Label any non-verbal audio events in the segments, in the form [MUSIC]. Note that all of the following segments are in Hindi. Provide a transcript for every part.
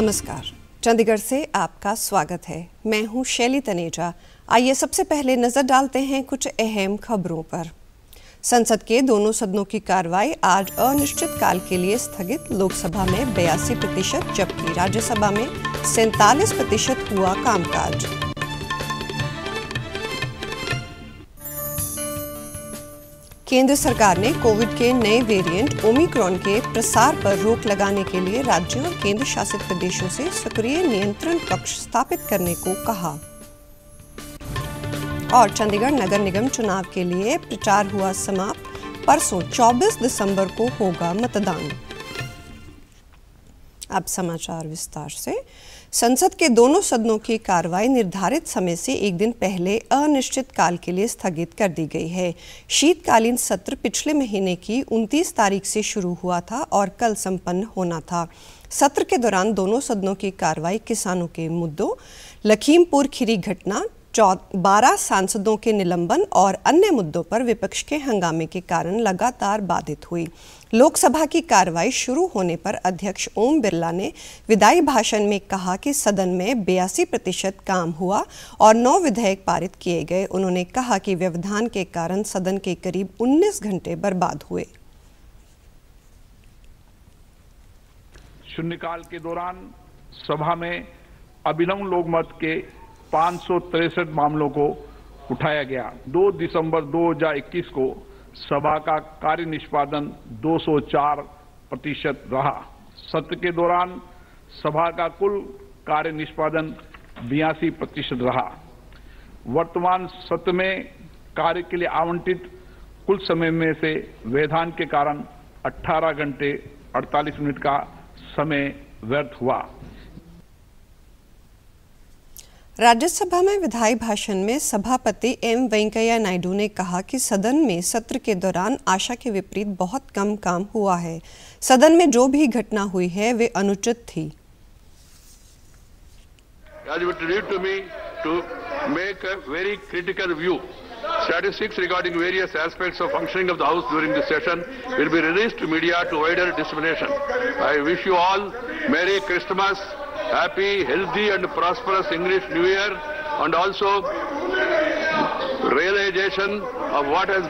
नमस्कार चंडीगढ़ से आपका स्वागत है मैं हूं शैली तनेजा आइए सबसे पहले नजर डालते हैं कुछ अहम खबरों पर संसद के दोनों सदनों की कार्रवाई आज अनिश्चित काल के लिए स्थगित लोकसभा में बयासी प्रतिशत जबकि राज्यसभा में सैतालीस प्रतिशत हुआ कामकाज केंद्र सरकार ने कोविड के नए वेरिएंट ओमिक्रॉन के प्रसार पर रोक लगाने के लिए राज्यों और केंद्र शासित प्रदेशों से सक्रिय नियंत्रण कक्ष स्थापित करने को कहा और चंडीगढ़ नगर निगम चुनाव के लिए प्रचार हुआ समाप्त परसों 24 दिसंबर को होगा मतदान अब समाचार विस्तार से संसद के दोनों सदनों की कार्रवाई निर्धारित समय से एक दिन पहले अनिश्चित काल के लिए स्थगित कर दी गई है शीतकालीन सत्र पिछले महीने की 29 तारीख से शुरू हुआ था और कल संपन्न होना था सत्र के दौरान दोनों सदनों की कार्रवाई किसानों के मुद्दों लखीमपुर खीरी घटना बारह सांसदों के निलंबन और अन्य मुद्दों पर विपक्ष के हंगामे के कारण लगातार बाधित हुई लोकसभा की कार्रवाई शुरू होने पर अध्यक्ष ओम बिरला ने विदाई भाषण में कहा कि सदन में बयासी प्रतिशत काम हुआ और नौ विधेयक पारित किए गए उन्होंने कहा कि व्यवधान के कारण सदन के करीब 19 घंटे बर्बाद हुए शून्यकाल के दौरान सभा में अभिनव लोकमत के पाँच मामलों को उठाया गया 2 दिसंबर 2021 को सभा का कार्य निष्पादन 204 प्रतिशत रहा सत्र के दौरान सभा का कुल कार्य निष्पादन बयासी प्रतिशत रहा वर्तमान सत्र में कार्य के लिए आवंटित कुल समय में से व्यवधान के कारण 18 घंटे 48 मिनट का समय व्यर्थ हुआ राज्यसभा में विधायी भाषण में सभापति एम वेंकैया नायडू ने कहा कि सदन में सत्र के दौरान आशा के विपरीत बहुत कम काम हुआ है सदन में जो भी घटना हुई है वे अनुचित थी make a very critical view. Statistics regarding various aspects of functioning of the House during the session will be released to media to wider dissemination. I wish you all Merry Christmas. happy, healthy and prosperous English New Year and also realization of what has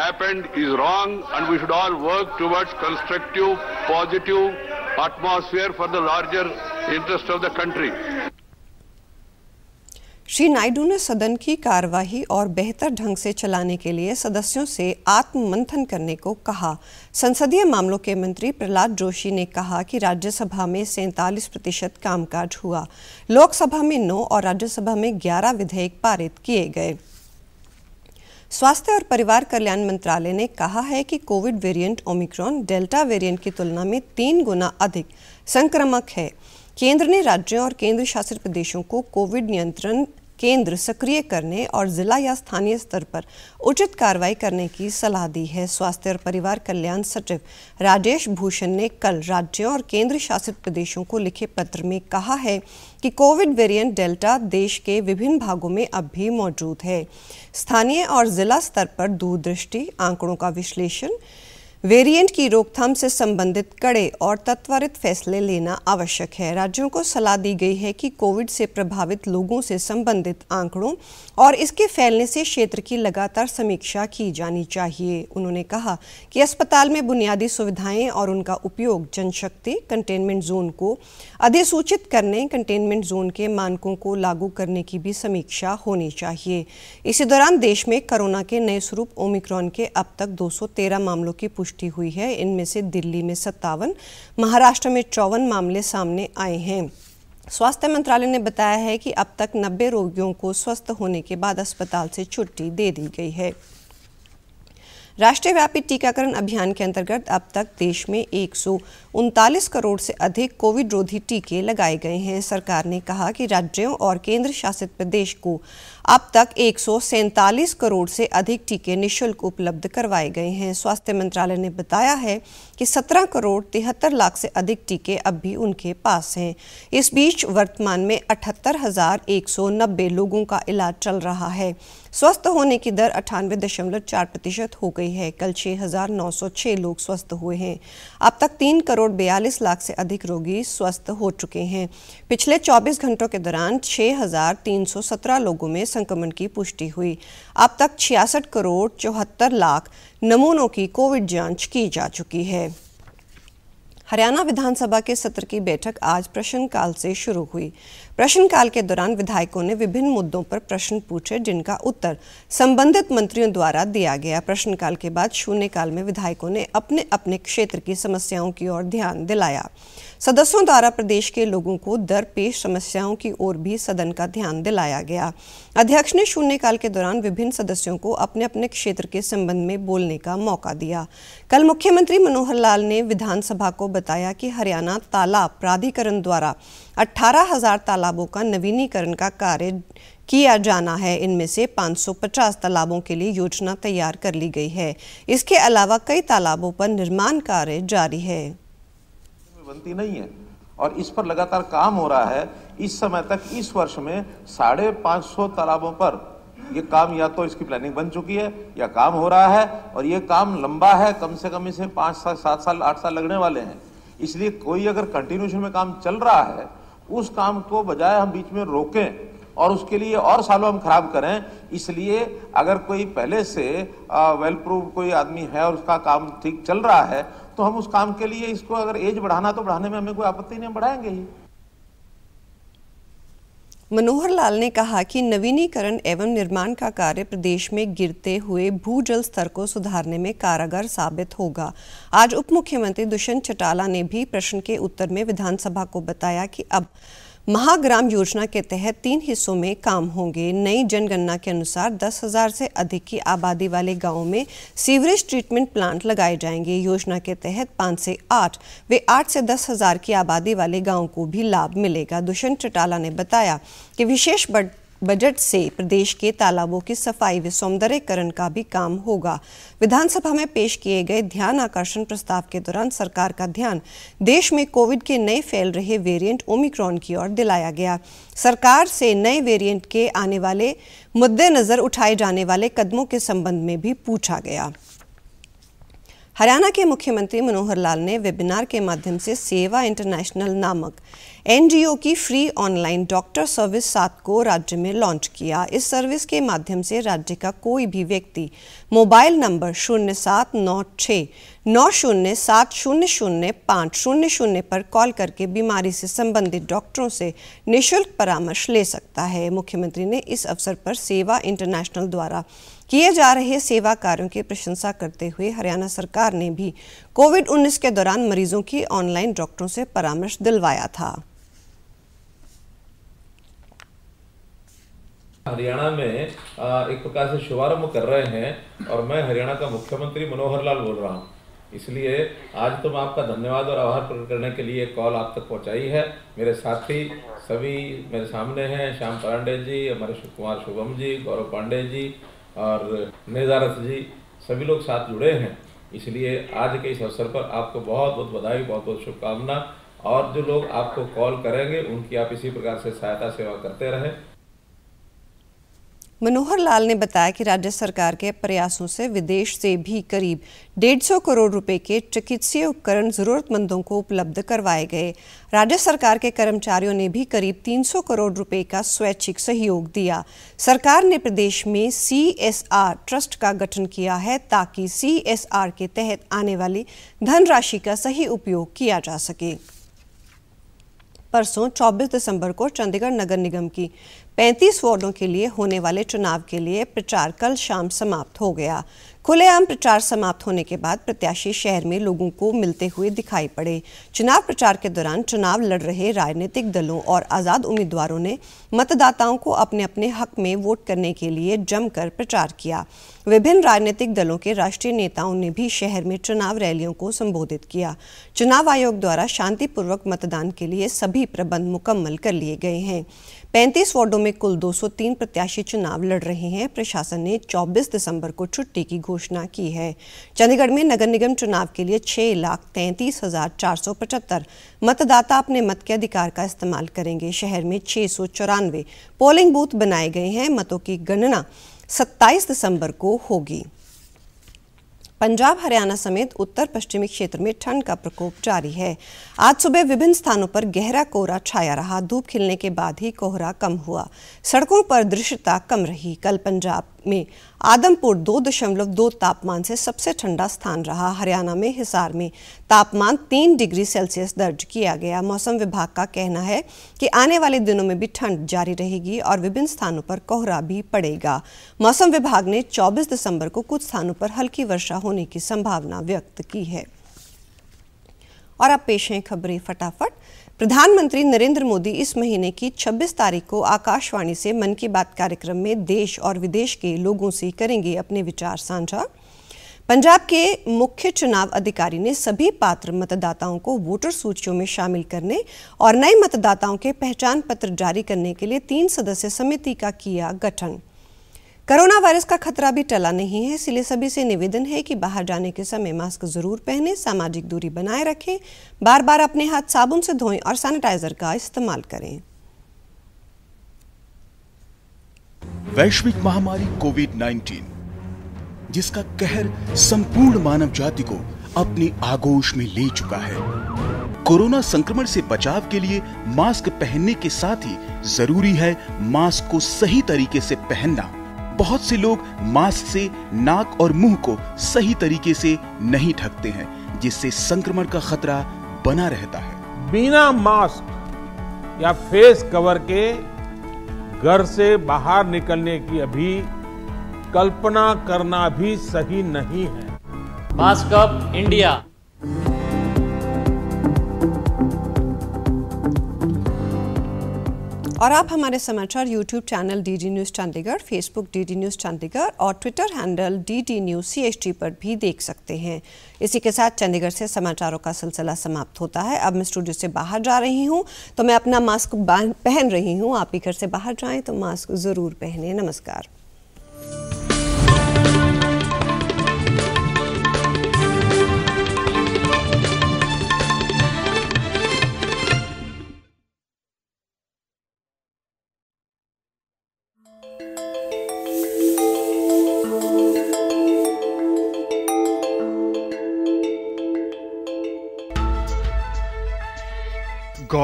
happened is wrong and we should all work towards constructive, positive atmosphere for the larger interest of the country. Shri Naidu ने सदन की कार्यवाही और बेहतर ढंग से चलाने के लिए सदस्यों से आत्ममंथन करने को कहा संसदीय मामलों के मंत्री प्रहलाद जोशी ने कहा कि राज्यसभा में सैंतालीस प्रतिशत कामकाज हुआ लोकसभा में नौ और राज्यसभा में ग्यारह विधेयक पारित किए गए स्वास्थ्य और परिवार कल्याण मंत्रालय ने कहा है कि Covid variant Omicron Delta variant की तुलना में तीन गुना अधिक संक्रामक है केंद्र ने राज्यों और केंद्र शासित प्रदेशों को कोविड नियंत्रण केंद्र सक्रिय करने और जिला या स्थानीय स्तर पर उचित कार्रवाई करने की सलाह दी है स्वास्थ्य और परिवार कल्याण सचिव राजेश भूषण ने कल राज्यों और केंद्र शासित प्रदेशों को लिखे पत्र में कहा है कि कोविड वेरिएंट डेल्टा देश के विभिन्न भागों में अब भी मौजूद है स्थानीय और जिला स्तर पर दूरदृष्टि आंकड़ों का विश्लेषण वेरिएंट की रोकथाम से संबंधित कड़े और तत्वरित फैसले लेना आवश्यक है राज्यों को सलाह दी गई है कि कोविड से प्रभावित लोगों से संबंधित आंकड़ों और इसके फैलने से क्षेत्र की लगातार समीक्षा की जानी चाहिए उन्होंने कहा कि अस्पताल में बुनियादी सुविधाएं और उनका उपयोग जनशक्ति कंटेनमेंट जोन को अधिसूचित करने कंटेनमेंट जोन के मानकों को लागू करने की भी समीक्षा होनी चाहिए इसी दौरान देश में कोरोना के नए स्वरूप ओमिक्रॉन के अब तक 213 मामलों की पुष्टि हुई है इनमें से दिल्ली में सत्तावन महाराष्ट्र में चौवन मामले सामने आए हैं स्वास्थ्य मंत्रालय ने बताया है कि अब तक 90 रोगियों को स्वस्थ होने के बाद अस्पताल से छुट्टी दे दी गई है राष्ट्रव्यापी टीकाकरण अभियान के अंतर्गत अब तक देश में एक करोड़ से अधिक कोविड रोधी टीके लगाए गए हैं सरकार ने कहा कि राज्यों और केंद्र शासित प्रदेश को अब तक एक करोड़ से अधिक टीके निशुल्क उपलब्ध करवाए गए हैं स्वास्थ्य मंत्रालय ने बताया है कि 17 करोड़ तिहत्तर लाख से अधिक टीके अब भी उनके पास हैं इस बीच वर्तमान में अठहत्तर लोगों का इलाज चल रहा है स्वस्थ होने की दर अठानवे दशमलव चार प्रतिशत हो गई है कल छह हज़ार नौ सौ छः लोग स्वस्थ हुए हैं अब तक तीन करोड़ बयालीस लाख से अधिक रोगी स्वस्थ हो चुके हैं पिछले चौबीस घंटों के दौरान छह हज़ार तीन सौ सत्रह लोगों में संक्रमण की पुष्टि हुई अब तक छियासठ करोड़ चौहत्तर लाख नमूनों की कोविड जांच की जा चुकी है हरियाणा विधानसभा के सत्र की बैठक आज प्रश्नकाल से शुरू हुई प्रश्नकाल के दौरान विधायकों ने विभिन्न मुद्दों पर प्रश्न पूछे जिनका उत्तर संबंधित मंत्रियों द्वारा दिया गया प्रश्नकाल के बाद शून्यकाल में विधायकों ने अपने अपने क्षेत्र की समस्याओं की ओर ध्यान दिलाया सदस्यों द्वारा प्रदेश के लोगों को दरपेश समस्याओं की ओर भी सदन का ध्यान दिलाया गया अध्यक्ष ने शून्यकाल के दौरान विभिन्न सदस्यों को अपने अपने क्षेत्र के संबंध में बोलने का मौका दिया कल मुख्यमंत्री मनोहर लाल ने विधानसभा को बताया कि हरियाणा तालाब प्राधिकरण द्वारा अठारह हजार तालाबों का नवीनीकरण का कार्य किया जाना है इनमें से 550 तालाबों के लिए योजना तैयार कर ली गई है इसके अलावा कई तालाबों पर निर्माण कार्य जारी है में बनती नहीं है और इस पर लगातार काम हो रहा है इस समय तक इस वर्ष में साढ़े पांच सौ तालाबों पर ये काम या तो इसकी प्लानिंग बन चुकी है या काम हो रहा है और ये काम लंबा है कम से कम इसे पांच साल सात साल आठ साल लगने वाले हैं इसलिए कोई अगर कंटिन्यूशन में काम चल रहा है उस काम को बजाय हम बीच में रोकें और उसके लिए और सालों हम खराब करें इसलिए अगर कोई पहले से वेल प्रूव कोई आदमी है और उसका काम ठीक चल रहा है तो हम उस काम के लिए इसको अगर एज बढ़ाना तो बढ़ाने में हमें कोई आपत्ति नहीं बढ़ाएंगे ही मनोहर लाल ने कहा कि नवीनीकरण एवं निर्माण का कार्य प्रदेश में गिरते हुए भूजल स्तर को सुधारने में कारगर साबित होगा आज उप मुख्यमंत्री दुष्यंत चौटाला ने भी प्रश्न के उत्तर में विधानसभा को बताया कि अब महाग्राम योजना के तहत तीन हिस्सों में काम होंगे नई जनगणना के अनुसार दस हजार से अधिक की आबादी वाले गांवों में सीवरेज ट्रीटमेंट प्लांट लगाए जाएंगे योजना के तहत पाँच से आठ वे आठ से दस हजार की आबादी वाले गाँव को भी लाभ मिलेगा दुष्यंत चौटाला ने बताया कि विशेष बढ़ बजट से प्रदेश के तालाबों की सफाई व सौंदर्यकरण का भी काम होगा विधानसभा में पेश किए गए ध्यान आकर्षण प्रस्ताव के दौरान सरकार का ध्यान देश में कोविड के नए फैल रहे वेरिएंट ओमिक्रॉन की ओर दिलाया गया सरकार से नए वेरिएंट के आने वाले मद्देनजर उठाए जाने वाले कदमों के संबंध में भी पूछा गया हरियाणा के मुख्यमंत्री मनोहर लाल ने वेबिनार के माध्यम से सेवा इंटरनेशनल नामक एनडीओ की फ्री ऑनलाइन डॉक्टर सर्विस सात को राज्य में लॉन्च किया इस सर्विस के माध्यम से राज्य का कोई भी व्यक्ति मोबाइल नंबर शून्य सात नौ छः नौ शून्य सात शून्य शून्य पाँच शून्य शून्य पर कॉल करके बीमारी से संबंधित डॉक्टरों से निशुल्क परामर्श ले सकता है मुख्यमंत्री ने इस अवसर पर सेवा इंटरनेशनल द्वारा किए जा रहे सेवा कार्यों की प्रशंसा करते हुए हरियाणा सरकार ने भी कोविड 19 के दौरान मरीजों की ऑनलाइन डॉक्टरों से परामर्श दिलवाया था हरियाणा में एक प्रकार से शुभारंभ कर रहे हैं और मैं हरियाणा का मुख्यमंत्री मनोहर लाल बोल रहा हूँ इसलिए आज तो मैं आपका धन्यवाद और आभार प्रकट करने के लिए कॉल आप तक पहुँचाई है मेरे साथी सभी मेरे सामने हैं श्याम पांडे जी हमारे शिव कुमार शुभम जी गौरव पांडे जी और निजारत जी सभी लोग साथ जुड़े हैं इसलिए आज के इस अवसर पर आपको बहुत बहुत बधाई बहुत बहुत शुभकामना और जो लोग आपको कॉल करेंगे उनकी आप इसी प्रकार से सहायता सेवा करते रहें मनोहर लाल ने बताया कि राज्य सरकार के प्रयासों से विदेश से भी करीब 150 करोड़ रुपए के चिकित्सीय उपकरण जरूरतमंदों को उपलब्ध करवाए गए राज्य सरकार के कर्मचारियों ने भी करीब 300 करोड़ रुपए का स्वैच्छिक सहयोग दिया सरकार ने प्रदेश में सी ट्रस्ट का गठन किया है ताकि सी के तहत आने वाली धनराशि का सही उपयोग किया जा सके परसों 24 दिसंबर को चंडीगढ़ नगर निगम की पैंतीस वार्डों के लिए होने वाले चुनाव के लिए प्रचार कल शाम समाप्त हो गया खुलेआम प्रचार समाप्त होने के बाद प्रत्याशी शहर में लोगों को मिलते हुए दिखाई पड़े चुनाव प्रचार के दौरान चुनाव लड़ रहे राजनीतिक दलों और आज़ाद उम्मीदवारों ने मतदाताओं को अपने अपने हक में वोट करने के लिए जमकर प्रचार किया विभिन्न राजनीतिक दलों के राष्ट्रीय नेताओं ने भी शहर में चुनाव रैलियों को संबोधित किया चुनाव आयोग द्वारा शांतिपूर्वक मतदान के लिए सभी प्रबंध मुकम्मल कर लिए गए हैं पैंतीस वार्डों में कुल 203 प्रत्याशी चुनाव लड़ रहे हैं प्रशासन ने 24 दिसंबर को छुट्टी की घोषणा की है चंडीगढ़ में नगर निगम चुनाव के लिए छह लाख तैंतीस हजार चार सौ पचहत्तर मतदाता अपने मत के अधिकार का इस्तेमाल करेंगे शहर में छह सौ चौरानवे पोलिंग बूथ बनाए गए हैं मतों की गणना 27 दिसंबर को होगी पंजाब हरियाणा समेत उत्तर पश्चिमी क्षेत्र में ठंड का प्रकोप जारी है आज सुबह विभिन्न स्थानों पर गहरा कोहरा छाया रहा धूप खिलने के बाद ही कोहरा कम हुआ सड़कों पर दृश्यता कम रही कल पंजाब में आदमपुर दो दशमलव दो तापमान से सबसे ठंडा स्थान रहा हरियाणा में हिसार में तापमान तीन डिग्री सेल्सियस दर्ज किया गया मौसम विभाग का कहना है कि आने वाले दिनों में भी ठंड जारी रहेगी और विभिन्न स्थानों पर कोहरा भी पड़ेगा मौसम विभाग ने 24 दिसंबर को कुछ स्थानों पर हल्की वर्षा होने की संभावना व्यक्त की है और अब पेश है खबरें फटाफट प्रधानमंत्री नरेंद्र मोदी इस महीने की 26 तारीख को आकाशवाणी से मन की बात कार्यक्रम में देश और विदेश के लोगों से करेंगे अपने विचार साझा पंजाब के मुख्य चुनाव अधिकारी ने सभी पात्र मतदाताओं को वोटर सूचियों में शामिल करने और नए मतदाताओं के पहचान पत्र जारी करने के लिए तीन सदस्य समिति का किया गठन कोरोना वायरस का खतरा भी टला नहीं है इसलिए सभी से निवेदन है कि बाहर जाने के समय मास्क जरूर पहने सामाजिक दूरी बनाए रखें बार बार अपने हाथ साबुन से धोएं और सैनिटाइजर का इस्तेमाल करें वैश्विक महामारी कोविड 19 जिसका कहर संपूर्ण मानव जाति को अपनी आगोश में ले चुका है कोरोना संक्रमण से बचाव के लिए मास्क पहनने के साथ ही जरूरी है मास्क को सही तरीके से पहनना बहुत से लोग मास्क से नाक और मुंह को सही तरीके से नहीं ढकते हैं जिससे संक्रमण का खतरा बना रहता है बिना मास्क या फेस कवर के घर से बाहर निकलने की अभी कल्पना करना भी सही नहीं है मास्क अप इंडिया और आप हमारे समाचार YouTube channel D D News Chandigarh Facebook D D News Chandigarh और Twitter handle D D News C H T पर भी देख सकते हैं इसी के साथ चंडीगढ़ से समाचारों का सिलसिला समाप्त होता है अब मैं स्टूडियो से बाहर जा रही हूँ तो मैं अपना मास्क पहन रही हूँ आप भी घर से बाहर जाएँ तो मास्क ज़रूर पहने नमस्कार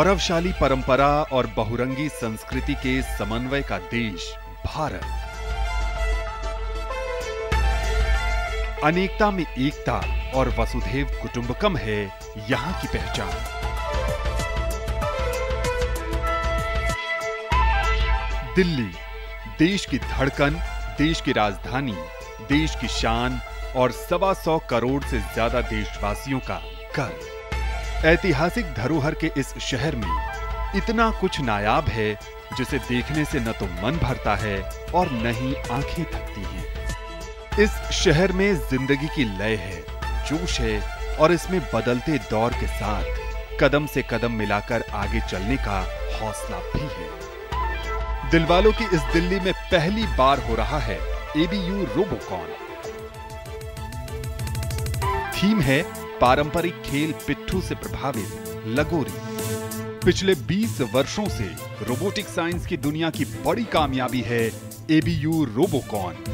गौरवशाली परंपरा और बहुरंगी संस्कृति के समन्वय का देश भारत अनेकता में एकता और वसुधेव कुटुंबकम है यहाँ की पहचान दिल्ली देश की धड़कन देश की राजधानी देश की शान और सवा सौ करोड़ से ज्यादा देशवासियों का गर्व ऐतिहासिक धरोहर के इस शहर में इतना कुछ नायाब है जिसे देखने से न तो मन भरता है और न ही आंखें थकती हैं इस शहर में जिंदगी की लय है जोश है और इसमें बदलते दौर के साथ कदम से कदम मिलाकर आगे चलने का हौसला भी है दिलवालों की इस दिल्ली में पहली बार हो रहा है एबीयू रोबोकॉन थीम है पारंपरिक खेल पिट्ठू से प्रभावित लगोरी पिछले 20 वर्षों से रोबोटिक साइंस की दुनिया की बड़ी कामयाबी है एबीयू रोबोकॉन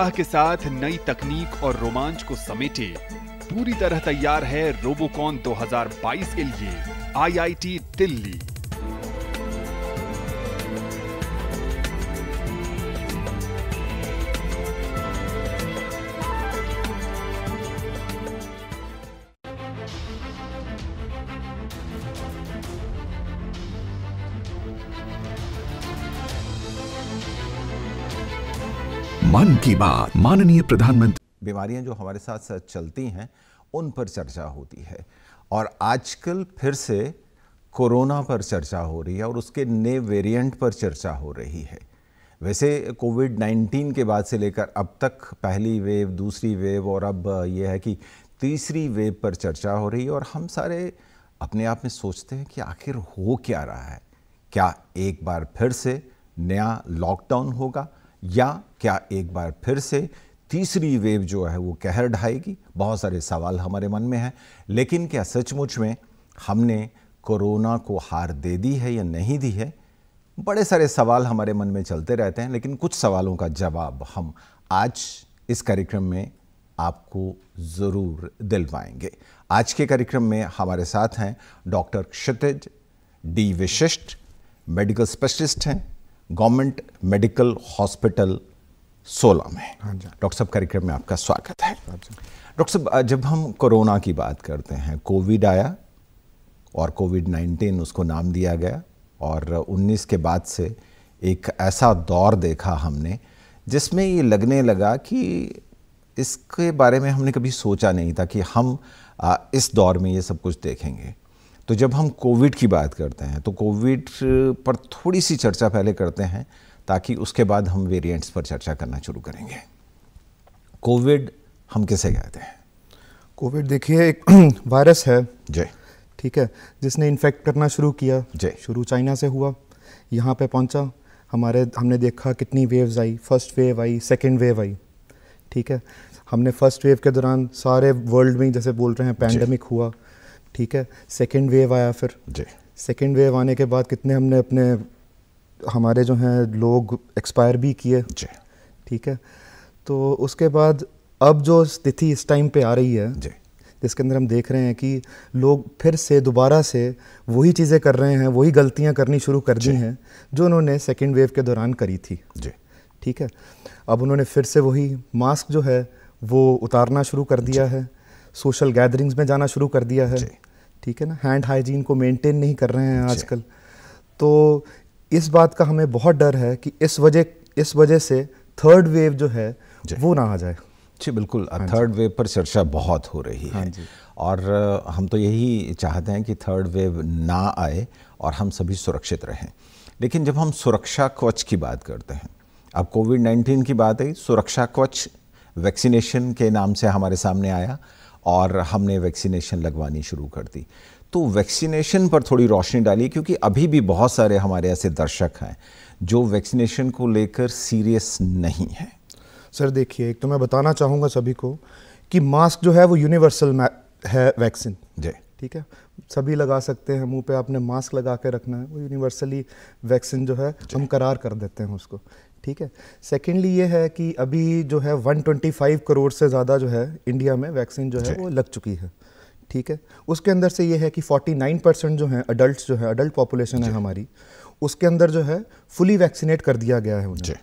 उत्साह के साथ नई तकनीक और रोमांच को समेटे पूरी तरह तैयार है रोबोकॉन 2022 के लिए आईआईटी दिल्ली मन की बात माननीय प्रधानमंत्री बीमारियां जो हमारे साथ साथ चलती हैं उन पर चर्चा होती है और आजकल फिर से कोरोना पर चर्चा हो रही है और उसके नए वेरिएंट पर चर्चा हो रही है वैसे कोविड 19 के बाद से लेकर अब तक पहली वेव दूसरी वेव और अब यह है कि तीसरी वेव पर चर्चा हो रही है और हम सारे अपने आप में सोचते हैं कि आखिर हो क्या रहा है क्या एक बार फिर से नया लॉकडाउन होगा या क्या एक बार फिर से तीसरी वेव जो है वो कहर ढाएगी बहुत सारे सवाल हमारे मन में हैं लेकिन क्या सचमुच में हमने कोरोना को हार दे दी है या नहीं दी है बड़े सारे सवाल हमारे मन में चलते रहते हैं लेकिन कुछ सवालों का जवाब हम आज इस कार्यक्रम में आपको ज़रूर दिलवाएंगे आज के कार्यक्रम में हमारे साथ हैं डॉक्टर क्षितिज डी विशिष्ट मेडिकल स्पेशलिस्ट हैं गवर्नमेंट मेडिकल हॉस्पिटल सोलह में हाँ डॉक्टर साहब कार्यक्रम में आपका स्वागत है हाँ डॉक्टर साहब जब हम कोरोना की बात करते हैं कोविड आया और कोविड 19 उसको नाम दिया गया और 19 के बाद से एक ऐसा दौर देखा हमने जिसमें ये लगने लगा कि इसके बारे में हमने कभी सोचा नहीं था कि हम इस दौर में ये सब कुछ देखेंगे तो जब हम कोविड की बात करते हैं तो कोविड पर थोड़ी सी चर्चा पहले करते हैं ताकि उसके बाद हम वेरिएंट्स पर चर्चा करना शुरू करेंगे कोविड हम किसे कहते हैं कोविड देखिए एक वायरस [CLEARS THROAT] है जय ठीक है जिसने इन्फेक्ट करना शुरू किया जय शुरू चाइना से हुआ यहाँ पे पहुँचा हमारे हमने देखा कितनी वेव्स आई फर्स्ट वेव आई सेकेंड वेव आई ठीक है हमने फर्स्ट वेव के दौरान सारे वर्ल्ड में जैसे बोल रहे हैं पैंडमिक हुआ ठीक है सेकेंड वेव आया फिर जी सेकेंड वेव आने के बाद कितने हमने अपने हमारे जो हैं लोग एक्सपायर भी किए जी ठीक है तो उसके बाद अब जो स्थिति इस टाइम पे आ रही है जी जिसके अंदर हम देख रहे हैं कि लोग फिर से दोबारा से वही चीज़ें कर रहे हैं वही गलतियां करनी शुरू कर दी हैं जो उन्होंने सेकेंड वेव के दौरान करी थी जी ठीक है अब उन्होंने फिर से वही मास्क जो है वो उतारना शुरू कर दिया है सोशल गैदरिंग्स में जाना शुरू कर दिया है ठीक है ना हैंड हाइजीन को मेंटेन नहीं कर रहे हैं आजकल तो इस बात का हमें बहुत डर है कि इस वजह इस वजह से थर्ड वेव जो है वो ना आ जाए जी बिल्कुल थर्ड वेव हाँ पर चर्चा बहुत हो रही है हाँ और हम तो यही चाहते हैं कि थर्ड वेव ना आए और हम सभी सुरक्षित रहें लेकिन जब हम सुरक्षा कवच की बात करते हैं अब कोविड नाइन्टीन की बात आई सुरक्षा कवच वैक्सीनेशन के नाम से हमारे सामने आया और हमने वैक्सीनेशन लगवानी शुरू कर दी तो वैक्सीनेशन पर थोड़ी रोशनी डाली क्योंकि अभी भी बहुत सारे हमारे ऐसे दर्शक हैं जो वैक्सीनेशन को लेकर सीरियस नहीं है सर देखिए एक तो मैं बताना चाहूँगा सभी को कि मास्क जो है वो यूनिवर्सल है वैक्सीन जी ठीक है सभी लगा सकते हैं मुंह पे आपने मास्क लगा के रखना है वो यूनिवर्सली वैक्सीन जो है हम करार कर देते हैं उसको ठीक है सेकेंडली ये है कि अभी जो है 125 करोड़ से ज़्यादा जो है इंडिया में वैक्सीन जो है वो लग चुकी है ठीक है उसके अंदर से ये है कि 49 परसेंट जो है अडल्ट जो है अडल्ट पॉपुलेशन है हमारी उसके अंदर जो है फुली वैक्सीनेट कर दिया गया है उन्हें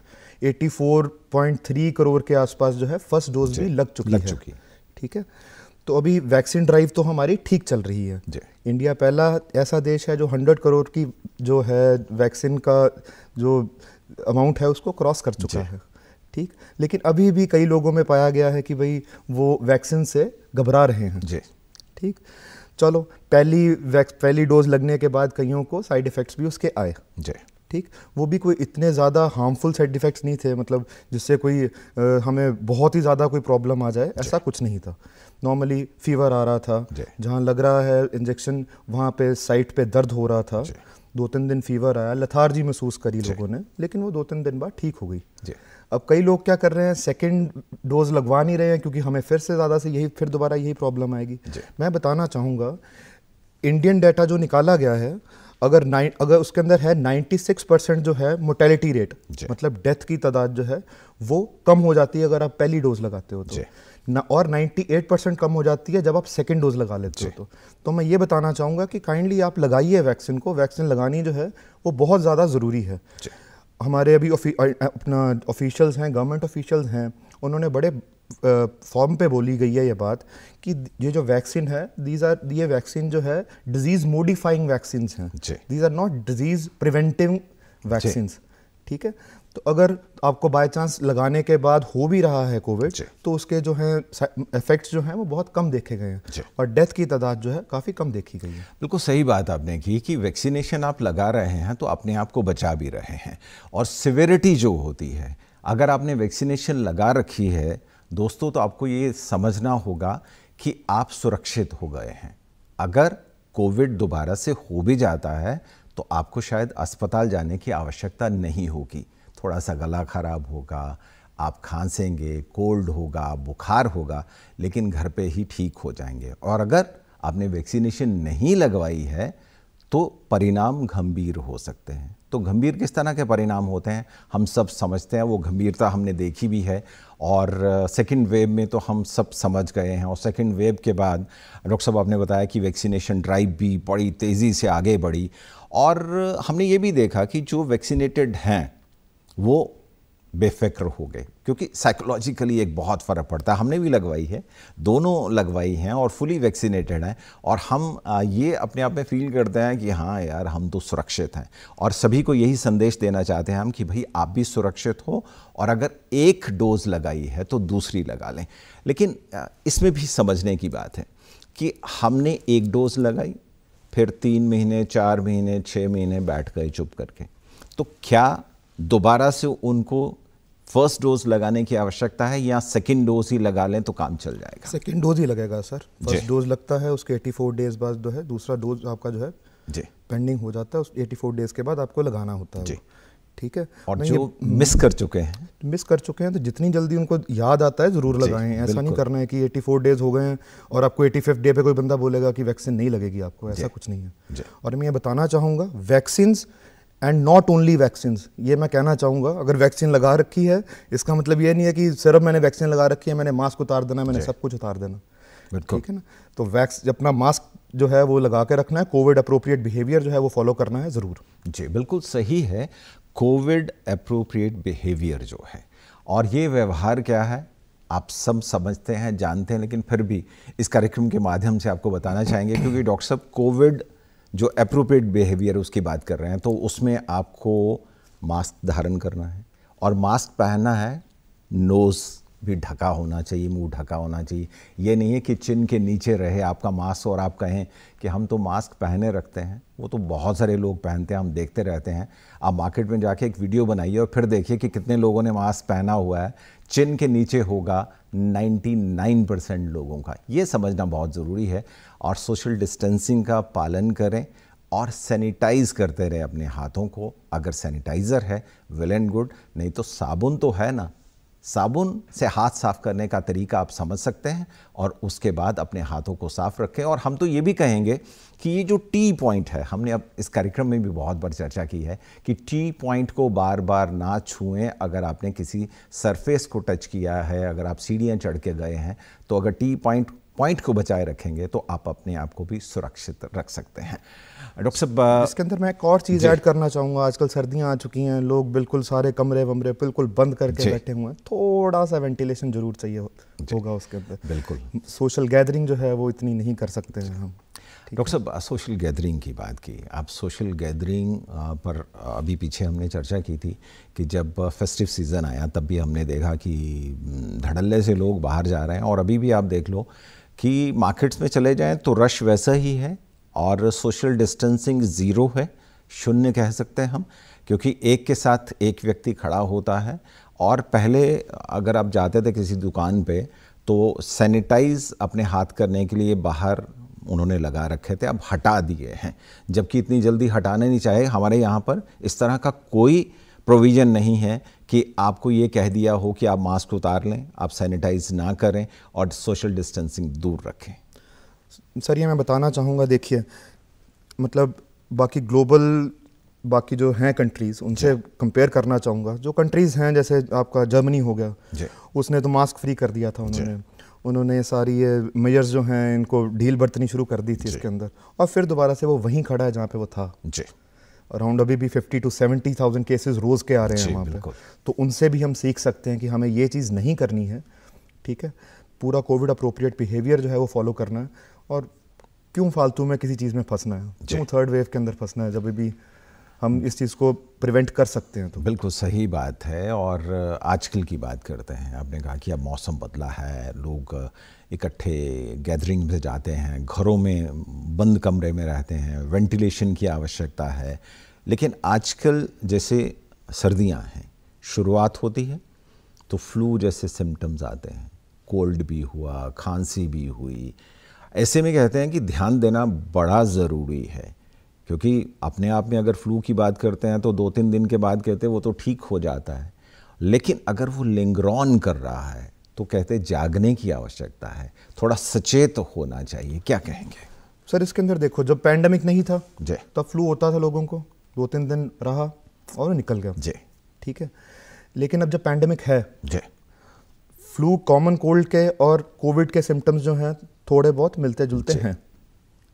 थ्री करोड़ के आसपास जो है फर्स्ट डोज भी लग चुकी लग है चुकी ठीक है तो अभी वैक्सीन ड्राइव तो हमारी ठीक चल रही है इंडिया पहला ऐसा देश है जो 100 करोड़ की जो है वैक्सीन का जो अमाउंट है उसको क्रॉस कर चुका है ठीक लेकिन अभी भी कई लोगों में पाया गया है कि भाई वो वैक्सीन से घबरा रहे हैं जी ठीक चलो पहली वैक्स पहली डोज लगने के बाद कईयों को साइड इफ़ेक्ट्स भी उसके आए जी ठीक वो भी कोई इतने ज़्यादा हार्मफुल साइड इफ़ेक्ट्स नहीं थे मतलब जिससे कोई आ, हमें बहुत ही ज़्यादा कोई प्रॉब्लम आ जाए ऐसा कुछ नहीं था नॉर्मली फीवर आ रहा था जहाँ लग रहा है इंजेक्शन वहाँ पे साइट पे दर्द हो रहा था दो तीन दिन फीवर आया लथारजी महसूस करी लोगों ने लेकिन वो दो तीन दिन बाद ठीक हो गई अब कई लोग क्या कर रहे हैं सेकेंड डोज लगवा नहीं रहे हैं क्योंकि हमें फिर से ज़्यादा से यही फिर दोबारा यही प्रॉब्लम आएगी मैं बताना चाहूँगा इंडियन डाटा जो निकाला गया है अगर नाइन अगर उसके अंदर है 96 परसेंट जो है मोटेलिटी रेट मतलब डेथ की तादाद जो है वो कम हो जाती है अगर आप पहली डोज लगाते हो तो ना और 98 परसेंट कम हो जाती है जब आप सेकेंड डोज लगा लेते हो तो तो मैं ये बताना चाहूँगा कि काइंडली आप लगाइए वैक्सीन को वैक्सीन लगानी जो है वो बहुत ज़्यादा ज़रूरी है हमारे अभी अपना ऑफिशियल्स हैं गवर्नमेंट ऑफिशियल्स हैं उन्होंने बड़े फॉर्म पे बोली गई है ये बात कि ये जो वैक्सीन है दीज आर ये वैक्सीन जो है डिजीज मोडिफाइंग वैक्सीन हैं these are not disease preventive vaccine ठीक है तो अगर आपको बाय चांस लगाने के बाद हो भी रहा है कोविड तो उसके जो है इफेक्ट्स जो हैं वो बहुत कम देखे गए हैं और डेथ की तादाद जो है काफ़ी कम देखी गई है बिल्कुल सही बात आपने की कि वैक्सीनेशन आप लगा रहे हैं तो अपने आप को बचा भी रहे हैं और सिवेरिटी जो होती है अगर आपने वैक्सीनेशन लगा रखी है दोस्तों तो आपको ये समझना होगा कि आप सुरक्षित हो गए हैं अगर कोविड दोबारा से हो भी जाता है तो आपको शायद अस्पताल जाने की आवश्यकता नहीं होगी थोड़ा सा गला ख़राब होगा आप खांसेंगे कोल्ड होगा बुखार होगा लेकिन घर पे ही ठीक हो जाएंगे और अगर आपने वैक्सीनेशन नहीं लगवाई है तो परिणाम गंभीर हो सकते हैं तो गंभीर किस तरह के परिणाम होते हैं हम सब समझते हैं वो गंभीरता हमने देखी भी है और सेकंड वेव में तो हम सब समझ गए हैं और सेकंड वेव के बाद डॉक्टर साहब आपने बताया कि वैक्सीनेशन ड्राइव भी बड़ी तेज़ी से आगे बढ़ी और हमने ये भी देखा कि जो वैक्सीनेटेड हैं वो बेफिक्र हो गए क्योंकि साइकोलॉजिकली एक बहुत फ़र्क पड़ता है हमने भी लगवाई है दोनों लगवाई हैं और फुली वैक्सीनेटेड हैं और हम ये अपने आप में फील करते हैं कि हाँ यार हम तो सुरक्षित हैं और सभी को यही संदेश देना चाहते हैं हम कि भाई आप भी सुरक्षित हो और अगर एक डोज़ लगाई है तो दूसरी लगा लें लेकिन इसमें भी समझने की बात है कि हमने एक डोज़ लगाई फिर तीन महीने चार महीने छः महीने बैठ गए चुप करके तो क्या दोबारा से उनको फर्स्ट डोज लगाने की आवश्यकता है या सेकेंड डोज ही लगा लें तो काम चल जाएगा सेकेंड डोज ही लगेगा सर फर्स्ट डोज लगता है उसके 84 डेज बाद जो है दूसरा डोज आपका जो है जी पेंडिंग हो जाता है उस 84 डेज के बाद आपको लगाना होता है ठीक है और जो मिस कर चुके हैं मिस कर चुके हैं तो जितनी जल्दी उनको याद आता है ज़रूर लगाएं ऐसा नहीं करना है कि 84 डेज हो गए हैं और आपको 85 डे पे कोई बंदा बोलेगा कि वैक्सीन नहीं लगेगी आपको ऐसा कुछ नहीं है और मैं ये बताना चाहूँगा vaccines and not only vaccine ये मैं कहना चाहूँगा अगर वैक्सीन लगा रखी है इसका मतलब ये नहीं है कि सिर्फ मैंने वैक्सीन लगा रखी है मैंने मास्क उतार देना मैंने सब कुछ उतार देना ठीक है ना तो वैक्स अपना मास्क जो है वो लगा के रखना है कोविड अप्रोप्रिएट बिहेवियर जो है वो फॉलो करना है ज़रूर जी बिल्कुल सही है कोविड अप्रोप्रिएट बिहेवियर जो है और ये व्यवहार क्या है आप सब समझते हैं जानते हैं लेकिन फिर भी इस कार्यक्रम के माध्यम से आपको बताना चाहेंगे क्योंकि डॉक्टर साहब कोविड जो अप्रोप्रिएट बिहेवियर उसकी बात कर रहे हैं तो उसमें आपको मास्क धारण करना है और मास्क पहनना है नोज़ भी ढका होना चाहिए मुंह ढका होना चाहिए ये नहीं है कि चिन के नीचे रहे आपका मास्क और आप कहें कि हम तो मास्क पहने रखते हैं वो तो बहुत सारे लोग पहनते हैं हम देखते रहते हैं आप मार्केट में जाके एक वीडियो बनाइए और फिर देखिए कि कितने लोगों ने मास्क पहना हुआ है चिन के नीचे होगा 99 परसेंट लोगों का ये समझना बहुत ज़रूरी है और सोशल डिस्टेंसिंग का पालन करें और सैनिटाइज करते रहें अपने हाथों को अगर सैनिटाइज़र है वेल एंड गुड नहीं तो साबुन तो है ना साबुन से हाथ साफ करने का तरीका आप समझ सकते हैं और उसके बाद अपने हाथों को साफ रखें और हम तो ये भी कहेंगे कि ये जो टी पॉइंट है हमने अब इस कार्यक्रम में भी बहुत बार चर्चा की है कि टी पॉइंट को बार बार ना छुएं अगर आपने किसी सरफेस को टच किया है अगर आप सीढ़ियाँ चढ़ के गए हैं तो अगर टी पॉइंट पॉइंट को बचाए रखेंगे तो आप अपने आप को भी सुरक्षित रख सकते हैं डॉक्टर साहब इसके अंदर मैं एक और चीज़ ऐड करना चाहूँगा आजकल सर्दियाँ आ चुकी हैं लोग बिल्कुल सारे कमरे वमरे बिल्कुल बंद करके बैठे हुए हैं थोड़ा सा वेंटिलेशन जरूर चाहिए हो, होगा उसके अंदर बिल्कुल सोशल गैदरिंग जो है वो इतनी नहीं कर सकते हैं हम डॉक्टर साहब सोशल गैदरिंग की बात की आप सोशल गैदरिंग पर अभी पीछे हमने चर्चा की थी कि जब फेस्टिव सीज़न आया तब भी हमने देखा कि हम्म, धड़ल्ले से लोग बाहर जा रहे हैं और अभी भी आप देख लो कि मार्केट्स में चले जाएं तो रश वैसा ही है और सोशल डिस्टेंसिंग ज़ीरो है शून्य कह सकते हैं हम क्योंकि एक के साथ एक व्यक्ति खड़ा होता है और पहले अगर आप जाते थे किसी दुकान पे तो सैनिटाइज अपने हाथ करने के लिए बाहर उन्होंने लगा रखे थे अब हटा दिए हैं जबकि इतनी जल्दी हटाने नहीं चाहिए हमारे यहाँ पर इस तरह का कोई प्रोविज़न नहीं है कि आपको ये कह दिया हो कि आप मास्क उतार लें आप सैनिटाइज ना करें और सोशल डिस्टेंसिंग दूर रखें सर ये मैं बताना चाहूँगा देखिए मतलब बाकी ग्लोबल बाकी जो हैं कंट्रीज़ उनसे कंपेयर करना चाहूँगा जो कंट्रीज़ हैं जैसे आपका जर्मनी हो गया उसने तो मास्क फ्री कर दिया था उन्होंने उन्होंने सारी ये मेयर्स जो हैं इनको ढील बरतनी शुरू कर दी थी इसके अंदर और फिर दोबारा से वो वहीं खड़ा है जहाँ पे वो था जी अराउंड अभी भी 50 टू 70 थाउजेंड केसेज रोज़ के आ रहे हैं वहाँ पर तो उनसे भी हम सीख सकते हैं कि हमें ये चीज़ नहीं करनी है ठीक है पूरा कोविड अप्रोप्रिएट बिहेवियर जो है वो फॉलो करना है और क्यों फालतू में किसी चीज़ में फंसना है क्यों थर्ड वेव के अंदर फंसना है जब भी हम इस चीज़ को प्रिवेंट कर सकते हैं तो बिल्कुल सही बात है और आजकल की बात करते हैं आपने कहा कि अब मौसम बदला है लोग इकट्ठे गैदरिंग में जाते हैं घरों में बंद कमरे में रहते हैं वेंटिलेशन की आवश्यकता है लेकिन आजकल जैसे सर्दियां हैं शुरुआत होती है तो फ्लू जैसे सिम्टम्स आते हैं कोल्ड भी हुआ खांसी भी हुई ऐसे में कहते हैं कि ध्यान देना बड़ा ज़रूरी है क्योंकि अपने आप में अगर फ्लू की बात करते हैं तो दो तीन दिन के बाद कहते हैं वो तो ठीक हो जाता है लेकिन अगर वो लिंगरॉन कर रहा है तो कहते जागने की आवश्यकता है थोड़ा सचेत होना चाहिए क्या कहेंगे सर इसके अंदर देखो जब पैंडमिक नहीं था जय तब फ्लू होता था लोगों को दो तीन दिन रहा और निकल गया जय ठीक है लेकिन अब जब पैंडमिक है जय फ्लू कॉमन कोल्ड के और कोविड के सिम्टम्स जो हैं थोड़े बहुत मिलते जुलते हैं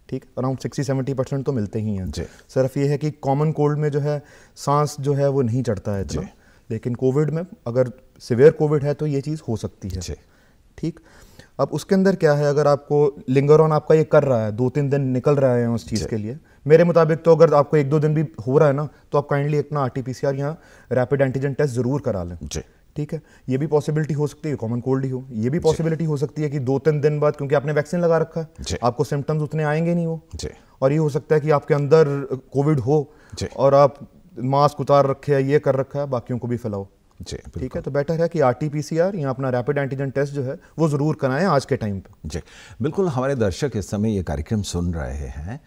ठीक अराउंड सिक्सटी सेवेंटी परसेंट तो मिलते ही हैं सिर्फ ये है कि कॉमन कोल्ड में जो है सांस जो है वो नहीं चढ़ता है जी लेकिन कोविड में अगर सिवियर कोविड है तो ये चीज़ हो सकती है ठीक अब उसके अंदर क्या है अगर आपको लिंगर ऑन आपका ये कर रहा है दो तीन दिन निकल रहा है उस चीज़ के लिए मेरे मुताबिक तो अगर आपको एक दो दिन भी हो रहा है ना तो आप काइंडली अपना R T P rapid antigen test ज़रूर करा लें ठीक है ये भी पॉसिबिलिटी हो सकती है कॉमन कोल्ड ही हो ये भी पॉसिबिलिटी हो सकती है कि दो तीन दिन बाद क्योंकि आपने वैक्सीन लगा रखा है आपको सिम्टम्स उतने आएंगे नहीं वो और ये हो सकता है कि आपके अंदर कोविड हो और आप मास्क उतार रखे है ये कर रखा है बाकियों को भी फैलाओ जी ठीक है तो बेटर है कि R T P C R या अपना रैपिड एंटीजन टेस्ट जो है वो ज़रूर कराएं आज के टाइम पे जी बिल्कुल हमारे दर्शक इस समय ये कार्यक्रम सुन रहे हैं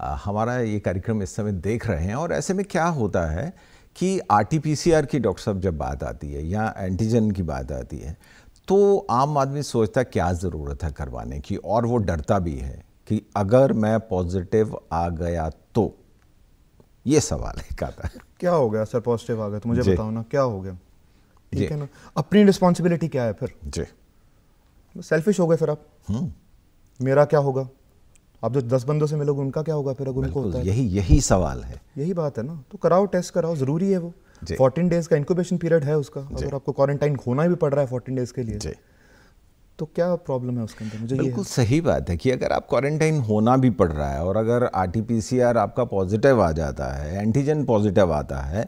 आ, हमारा ये कार्यक्रम इस समय देख रहे हैं और ऐसे में क्या होता है कि R T P C R की डॉक्टर साहब जब बात आती है या एंटीजन की बात आती है तो आम आदमी सोचता क्या ज़रूरत है करवाने की और वो डरता भी है कि अगर मैं पॉजिटिव आ गया तो ये सवाल है काता क्या हो गया सर पॉजिटिव आ गया तो मुझे बताओ ना क्या हो गया ठीक है ना अपनी रिस्पॉन्सिबिलिटी क्या है फिर जी सेल्फिश हो गए फिर आप हम्म। मेरा क्या होगा आप जो दस बंदों से मिलोगे उनका क्या होगा फिर अगर उनको होता यही है यही सवाल है यही बात है ना तो कराओ टेस्ट कराओ ज़रूरी है वो फोर्टीन डेज का इंक्यूबेशन पीरियड है उसका अगर आपको क्वारंटाइन खोना भी पड़ रहा है फोर्टीन डेज के लिए तो क्या प्रॉब्लम है उसके अंदर मुझे बिल्कुल सही बात है कि अगर आप क्वारंटाइन होना भी पड़ रहा है और अगर आर आपका पॉजिटिव आ जाता है एंटीजन पॉजिटिव आता है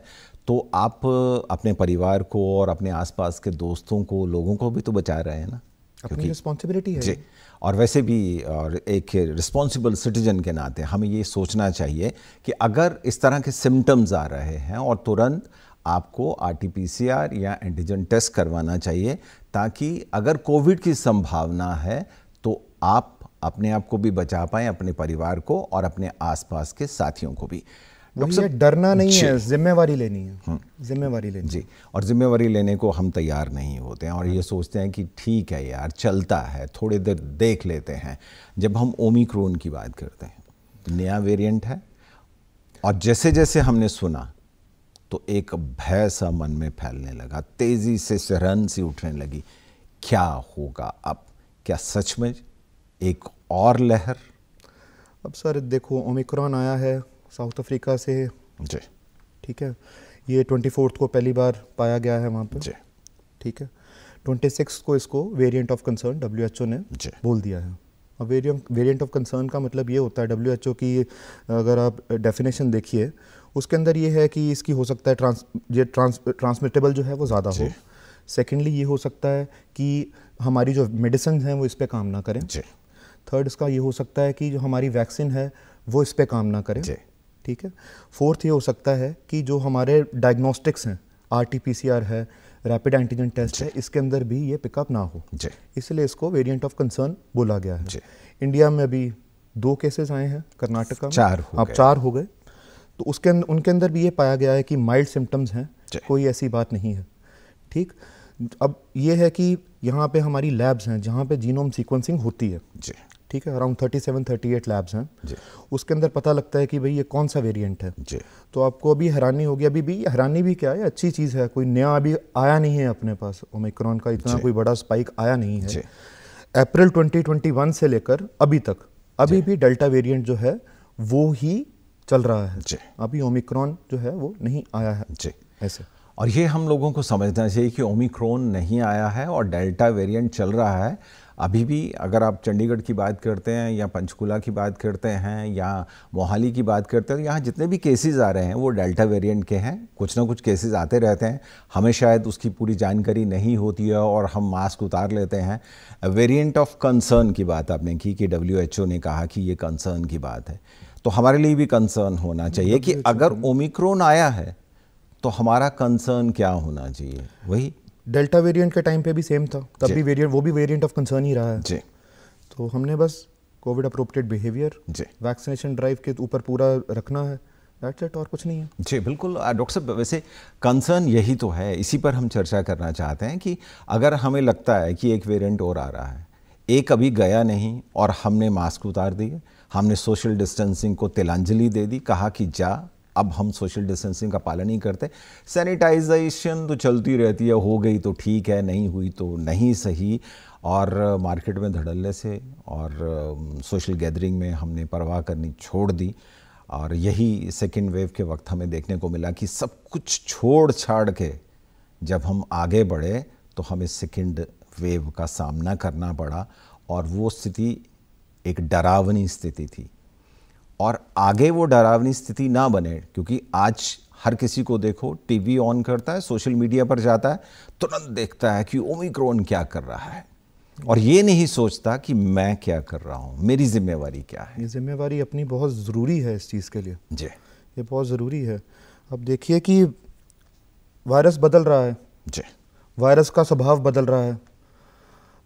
तो आप अपने परिवार को और अपने आसपास के दोस्तों को लोगों को भी तो बचा रहे हैं ना अपनी रिस्पॉन्सिबिलिटी है जी और वैसे भी और एक रिस्पॉन्सिबल सिटीजन के नाते हमें ये सोचना चाहिए कि अगर इस तरह के सिम्टम्स आ रहे हैं और तुरंत आपको आरटीपीसीआर या एंटीजन टेस्ट करवाना चाहिए ताकि अगर कोविड की संभावना है तो आप अपने आप को भी बचा पाएं अपने परिवार को और अपने आसपास के साथियों को भी डॉक्टर डरना नहीं है जिम्मेवारी लेनी है हम्म। जिम्मेवारी लेनी जी और जिम्मेवारी लेने को हम तैयार नहीं होते हैं और ये सोचते हैं कि ठीक है यार चलता है थोड़ी देर देख लेते हैं जब हम ओमिक्रोन की बात करते हैं नया वेरिएंट है और जैसे जैसे हमने सुना तो एक भय सा मन में फैलने लगा तेज़ी से शरण सी उठने लगी क्या होगा अब क्या सच में एक और लहर अब सर देखो ओमिक्रॉन आया है साउथ अफ्रीका से जी ठीक है ये ट्वेंटी फोर्थ को पहली बार पाया गया है वहाँ पर जी ठीक है ट्वेंटी सिक्स को इसको variant of concern W H O ने बोल दिया है अब वेरियंट वेरिएंट ऑफ कंसर्न का मतलब ये होता है डब्ल्यू एच ओ की अगर आप डेफिनेशन देखिए उसके अंदर ये है कि इसकी हो सकता है ट्रांस ये ट्रांस ट्रांसमिटेबल जो है वो ज़्यादा हो सेकेंडली ये हो सकता है कि हमारी जो मेडिसिन हैं वो इस पर काम ना करें थर्ड इसका ये हो सकता है कि जो हमारी वैक्सीन है वो इस पर काम ना करें ठीक है फोर्थ ये हो सकता है कि जो हमारे डायग्नोस्टिक्स हैं आर है रैपिड एंटीजन टेस्ट है इसके अंदर भी ये पिकअप ना हो इसलिए इसको वेरिएंट ऑफ कंसर्न बोला गया है इंडिया में अभी दो केसेस आए हैं कर्नाटका में चार हो अब चार हो गए तो उसके उनके अंदर भी ये पाया गया है कि माइल्ड सिम्टम्स हैं कोई ऐसी बात नहीं है ठीक अब ये है कि यहाँ पे हमारी लैब्स हैं जहाँ पे जीनोम सीक्वेंसिंग होती है ठीक है around thirty seven thirty eight labs हैं उसके अंदर पता लगता है कि भाई ये कौन सा वेरिएंट है तो आपको अभी हैरानी होगी अभी भी हैरानी भी क्या है अच्छी चीज़ है कोई नया अभी आया नहीं है अपने पास ओमिक्रॉन का इतना कोई बड़ा स्पाइक आया नहीं है अप्रैल 2021 से लेकर अभी तक अभी भी डेल्टा वेरिएंट जो है वो ही चल रहा है जी अभी ओमिक्रॉन जो है वो नहीं आया है जी ऐसे और ये हम लोगों को समझना चाहिए कि ओमिक्रॉन नहीं आया है और डेल्टा वेरिएंट चल रहा है अभी भी अगर आप चंडीगढ़ की बात करते हैं या पंचकुला की बात करते हैं या मोहाली की बात करते हैं तो यहाँ जितने भी केसेस आ रहे हैं वो डेल्टा वेरिएंट के हैं कुछ ना कुछ केसेस आते रहते हैं हमें शायद उसकी पूरी जानकारी नहीं होती है और हम मास्क उतार लेते हैं वेरिएंट ऑफ कंसर्न की बात आपने की कि डब्ल्यू ने कहा कि ये कंसर्न की बात है तो हमारे लिए भी कंसर्न होना चाहिए मतलब कि अगर ओमिक्रोन आया है तो हमारा कंसर्न क्या होना चाहिए वही डेल्टा वेरिएंट के टाइम पे भी सेम था तब भी वेरिएंट वो भी वेरिएंट ऑफ कंसर्न ही रहा है जी तो हमने बस Covid appropriate behaviour vaccination drive के ऊपर पूरा रखना है और कुछ नहीं है जी बिल्कुल डॉक्टर साहब वैसे कंसर्न यही तो है इसी पर हम चर्चा करना चाहते हैं कि अगर हमें लगता है कि एक वेरियंट और आ रहा है एक अभी गया नहीं और हमने मास्क उतार दिए हमने सोशल डिस्टेंसिंग को तिलांजलि दे दी कहा कि जा अब हम सोशल डिस्टेंसिंग का पालन ही करते सैनिटाइजेशन तो चलती रहती है हो गई तो ठीक है नहीं हुई तो नहीं सही और मार्केट में धड़ल्ले से और सोशल um, गैदरिंग में हमने परवाह करनी छोड़ दी और यही सेकेंड वेव के वक्त हमें देखने को मिला कि सब कुछ छोड़ छाड़ के जब हम आगे बढ़े तो हमें सेकेंड वेव का सामना करना पड़ा और वो स्थिति एक डरावनी स्थिति थी और आगे वो डरावनी स्थिति ना बने क्योंकि आज हर किसी को देखो टीवी ऑन करता है सोशल मीडिया पर जाता है तुरंत देखता है कि ओमिक्रोन क्या कर रहा है और ये नहीं सोचता कि मैं क्या कर रहा हूँ मेरी जिम्मेवारी क्या है ये जिम्मेवारी अपनी बहुत ज़रूरी है इस चीज़ के लिए जी ये बहुत ज़रूरी है अब देखिए कि वायरस बदल रहा है जी वायरस का स्वभाव बदल रहा है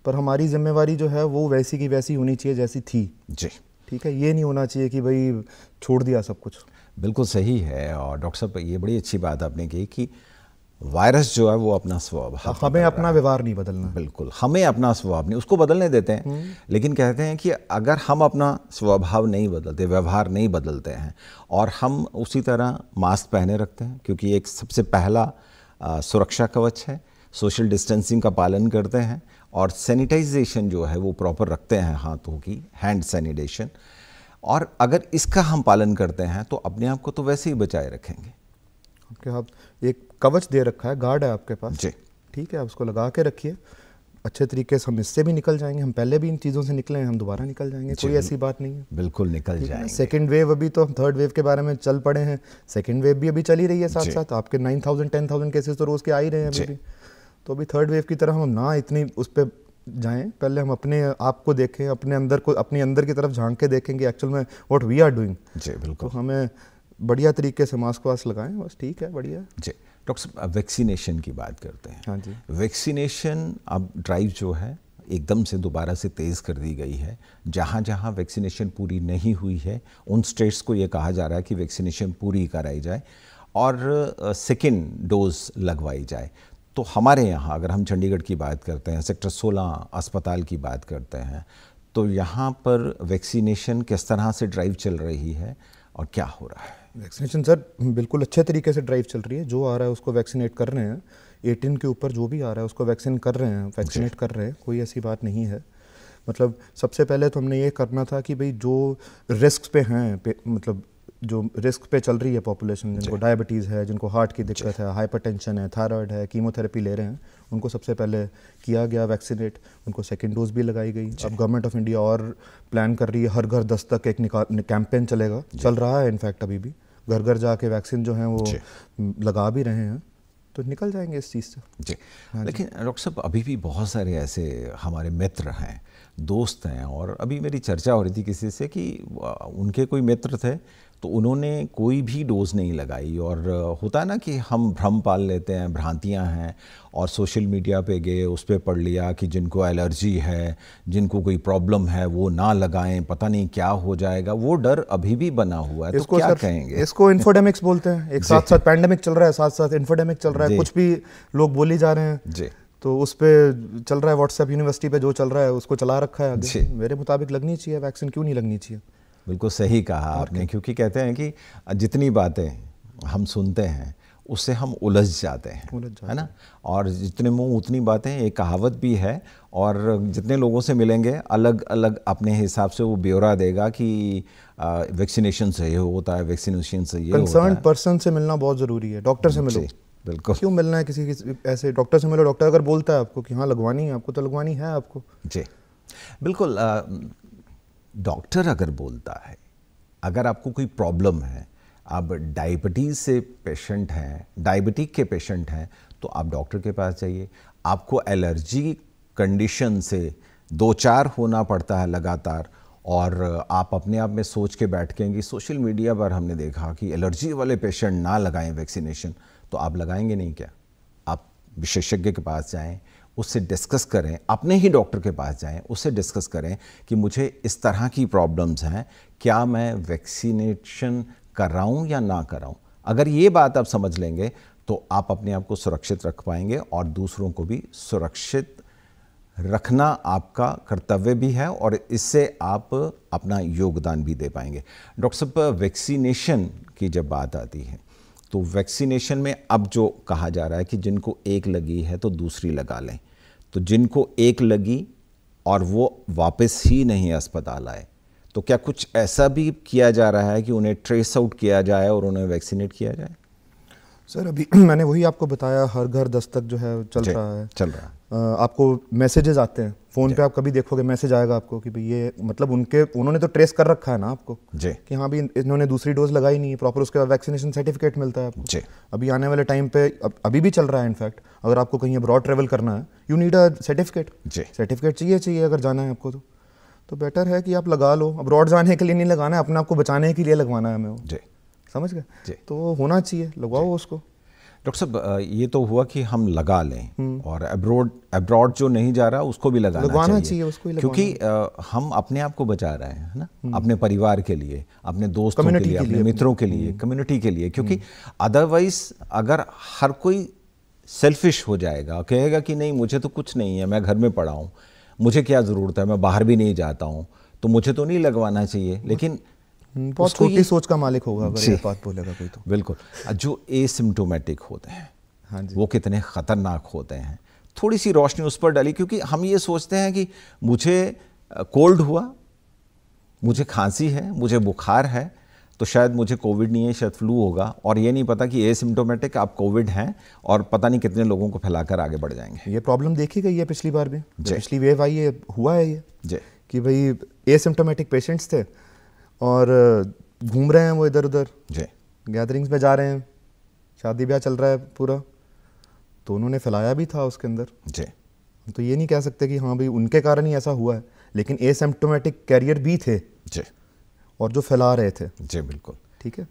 पर हमारी जिम्मेवारी जो है वो वैसी की वैसी होनी चाहिए जैसी थी जी ठीक है ये नहीं होना चाहिए कि भाई छोड़ दिया सब कुछ बिल्कुल सही है और डॉक्टर साहब ये बड़ी अच्छी बात आपने की कि वायरस जो है वो अपना स्वभाव हमें अपना व्यवहार नहीं बदलना बिल्कुल हमें अपना स्वभाव नहीं उसको बदलने देते हैं हम्म। लेकिन कहते हैं कि अगर हम अपना स्वभाव नहीं बदलते व्यवहार नहीं बदलते हैं और हम उसी तरह मास्क पहने रखते हैं क्योंकि एक सबसे पहला सुरक्षा कवच है सोशल डिस्टेंसिंग का पालन करते हैं और सैनिटाइजेशन जो है वो प्रॉपर रखते हैं हाथों की हैंड सैनिटेशन और अगर इसका हम पालन करते हैं तो अपने आप को तो वैसे ही बचाए रखेंगे आपके आप एक कवच दे रखा है गार्ड है आपके पास जी ठीक है आप उसको लगा के रखिए अच्छे तरीके से हम इससे भी निकल जाएंगे हम पहले भी इन चीज़ों से निकले हैं हम दोबारा निकल जाएंगे कोई ऐसी बात नहीं है बिल्कुल निकल जाएंगे सेकेंड वेव अभी तो हम थर्ड वेव के बारे में चल पड़े हैं सेकेंड वेव भी अभी चल ही रही है साथ साथ आपके nine thousand ten thousand cases तो रोज़ के आ ही रहे हैं अभी भी तो अभी थर्ड वेव की तरह हम ना इतनी उस पर जाएँ पहले हम अपने आप को देखें अपने अंदर को अपने अंदर की तरफ झांक के देखेंगे एक्चुअल में वॉट वी आर डूइंग जी बिल्कुल तो हमें बढ़िया तरीके से मास्क वास्क लगाएं बस ठीक है बढ़िया जी डॉक्टर साहब अब वैक्सीनेशन की बात करते हैं हाँ जी वैक्सीनेशन अब ड्राइव जो है एकदम से दोबारा से तेज़ कर दी गई है जहाँ जहाँ वैक्सीनेशन पूरी नहीं हुई है उन स्टेट्स को ये कहा जा रहा है कि वैक्सीनेशन पूरी कराई जाए और सेकेंड डोज लगवाई जाए तो हमारे यहाँ अगर हम चंडीगढ़ की बात करते हैं सेक्टर 16 अस्पताल की बात करते हैं तो यहाँ पर वैक्सीनेशन किस तरह से ड्राइव चल रही है और क्या हो रहा है वैक्सीनेशन सर बिल्कुल अच्छे तरीके से ड्राइव चल रही है जो आ रहा है उसको वैक्सीनेट कर रहे हैं एटीन के ऊपर जो भी आ रहा है उसको वैक्सीन कर रहे हैं वैक्सीनेट कर रहे हैं कोई ऐसी बात नहीं है मतलब सबसे पहले तो हमने ये करना था कि भाई जो रिस्क पे हैं पे, मतलब जो रिस्क पे चल रही है पॉपुलेशन जिनको डायबिटीज़ है जिनको हार्ट की दिक्कत है हाइपरटेंशन है थायराइड है कीमोथेरेपी ले रहे हैं उनको सबसे पहले किया गया वैक्सीनेट उनको सेकेंड डोज भी लगाई गई अब गवर्नमेंट ऑफ इंडिया और प्लान कर रही है हर घर दस तक एक कैंपेन चलेगा चल रहा है इनफैक्ट अभी भी घर घर जाके वैक्सीन जो है वो लगा भी रहे हैं तो निकल जाएंगे इस चीज़ से हाँ जी लेकिन डॉक्टर साहब अभी भी बहुत सारे ऐसे हमारे मित्र हैं दोस्त हैं और अभी मेरी चर्चा हो रही थी किसी से कि उनके कोई मित्र थे तो उन्होंने कोई भी डोज़ नहीं लगाई और होता है ना कि हम भ्रम पाल लेते हैं भ्रांतियां हैं और सोशल मीडिया पे गए उस पर पढ़ लिया कि जिनको एलर्जी है जिनको कोई प्रॉब्लम है वो ना लगाएं पता नहीं क्या हो जाएगा वो डर अभी भी बना हुआ है तो इसको तो क्या कहेंगे इसको इन्फोडेमिक्स बोलते हैं एक [LAUGHS] साथ साथ पैंडमिक चल रहा है साथ साथ इन्फोडेमिक चल रहा है कुछ भी लोग बोली जा रहे हैं जी तो उस पर चल रहा है व्हाट्सएप यूनिवर्सिटी पे जो चल रहा है उसको चला रखा है मेरे मुताबिक लगनी चाहिए वैक्सीन क्यों नहीं लगनी चाहिए बिल्कुल सही कहा आपने क्योंकि कहते हैं कि जितनी बातें हम सुनते हैं उससे हम उलझ जाते हैं उलझ जाते है ना और जितने मुंह उतनी बातें एक कहावत भी है और जितने लोगों से मिलेंगे अलग अलग अपने हिसाब से वो ब्यौरा देगा कि वैक्सीनेशन से ये होता है वैक्सीनेशन से ये कंसर्न पर्सन से मिलना बहुत ज़रूरी है डॉक्टर से मिलो बिल्कुल क्यों मिलना है किसी किसी ऐसे डॉक्टर से मिलो डॉक्टर अगर बोलता है आपको कि हाँ लगवानी है आपको तो लगवानी है आपको जी बिल्कुल डॉक्टर अगर बोलता है अगर आपको कोई प्रॉब्लम है आप डायबिटीज़ से पेशेंट हैं डायबिटिक के पेशेंट हैं तो आप डॉक्टर के पास जाइए आपको एलर्जी कंडीशन से दो चार होना पड़ता है लगातार और आप अपने आप में सोच के बैठ के कि सोशल मीडिया पर हमने देखा कि एलर्जी वाले पेशेंट ना लगाएं वैक्सीनेशन तो आप लगाएंगे नहीं क्या आप विशेषज्ञ के पास जाएं उससे डिस्कस करें अपने ही डॉक्टर के पास जाएं उससे डिस्कस करें कि मुझे इस तरह की प्रॉब्लम्स हैं क्या मैं वैक्सीनेशन कराऊं या ना कराऊं अगर ये बात आप समझ लेंगे तो आप अपने आप को सुरक्षित रख पाएंगे और दूसरों को भी सुरक्षित रखना आपका कर्तव्य भी है और इससे आप अपना योगदान भी दे पाएंगे डॉक्टर साहब वैक्सीनेशन की जब बात आती है तो वैक्सीनेशन में अब जो कहा जा रहा है कि जिनको एक लगी है तो दूसरी लगा लें तो जिनको एक लगी और वो वापस ही नहीं अस्पताल आए तो क्या कुछ ऐसा भी किया जा रहा है कि उन्हें ट्रेस आउट किया जाए और उन्हें वैक्सीनेट किया जाए सर अभी [CLEARS THROAT] मैंने वही आपको बताया हर घर दस्तक जो है चल रहा है चल रहा है आपको मैसेजेस आते हैं फ़ोन पे आप कभी देखोगे मैसेज आएगा आपको कि भाई ये मतलब उनके उन्होंने तो ट्रेस कर रखा है ना आपको जी कि हाँ भाई इन्होंने दूसरी डोज लगाई नहीं है प्रॉपर उसके बाद वैक्सीनेशन सर्टिफिकेट मिलता है आपको जी अभी आने वाले टाइम पे अभी भी चल रहा है इनफैक्ट अगर आपको कहीं अब्रॉड ट्रेवल करना है यू नीड अ सर्टिफिकेट जी सर्टिफिकेट चाहिए चाहिए अगर जाना है आपको तो तो बेटर है कि आप लगा लो अब्रॉड जाने के लिए नहीं लगाना है अपने आप को बचाने के लिए लगवाना है हमें जी समझ गए तो होना चाहिए लगवाओ उसको डॉक्टर साहब ये तो हुआ कि हम लगा लें हम्म। और अब्रोड अब्रॉड जो नहीं जा रहा उसको भी लगाना, लगाना चाहिए, चाहिए उसको क्योंकि आ, हम अपने आप को बचा रहे हैं ना हम्म। अपने परिवार के लिए अपने दोस्तों के लिए, के लिए अपने मित्रों के लिए कम्युनिटी हम्म। के लिए क्योंकि अदरवाइज अगर हर कोई सेल्फिश हो जाएगा कहेगा कि नहीं मुझे तो कुछ नहीं है मैं घर में पड़ा हूँ मुझे क्या ज़रूरत है मैं बाहर भी नहीं जाता हूँ तो मुझे तो नहीं लगवाना चाहिए लेकिन हम्म, बहुत छोटी सोच का मालिक होगा अगर ये बात बोलेगा कोई तो बिल्कुल जो एसिम्टोमेटिक होते हैं हाँ जी वो कितने ख़तरनाक होते हैं थोड़ी सी रोशनी उस पर डाली क्योंकि हम ये सोचते हैं कि मुझे कोल्ड हुआ मुझे खांसी है मुझे बुखार है तो शायद मुझे कोविड नहीं है शायद फ्लू होगा और ये नहीं पता कि एसिम्टोमेटिक आप कोविड हैं और पता नहीं कितने लोगों को फैलाकर आगे बढ़ जाएंगे ये प्रॉब्लम देखी गई है पिछली बार भी पिछली वेव आई है हुआ है ये जी कि भाई एसिम्टोमेटिक पेशेंट्स थे और घूम रहे हैं वो इधर उधर जी गैदरिंग्स में जा रहे हैं शादी ब्याह चल रहा है पूरा तो उन्होंने फैलाया भी था उसके अंदर जी तो ये नहीं कह सकते कि हाँ भाई उनके कारण ही ऐसा हुआ है लेकिन एसेम्प्टोमेटिक कैरियर भी थे जी और जो फैला रहे थे जी बिल्कुल ठीक है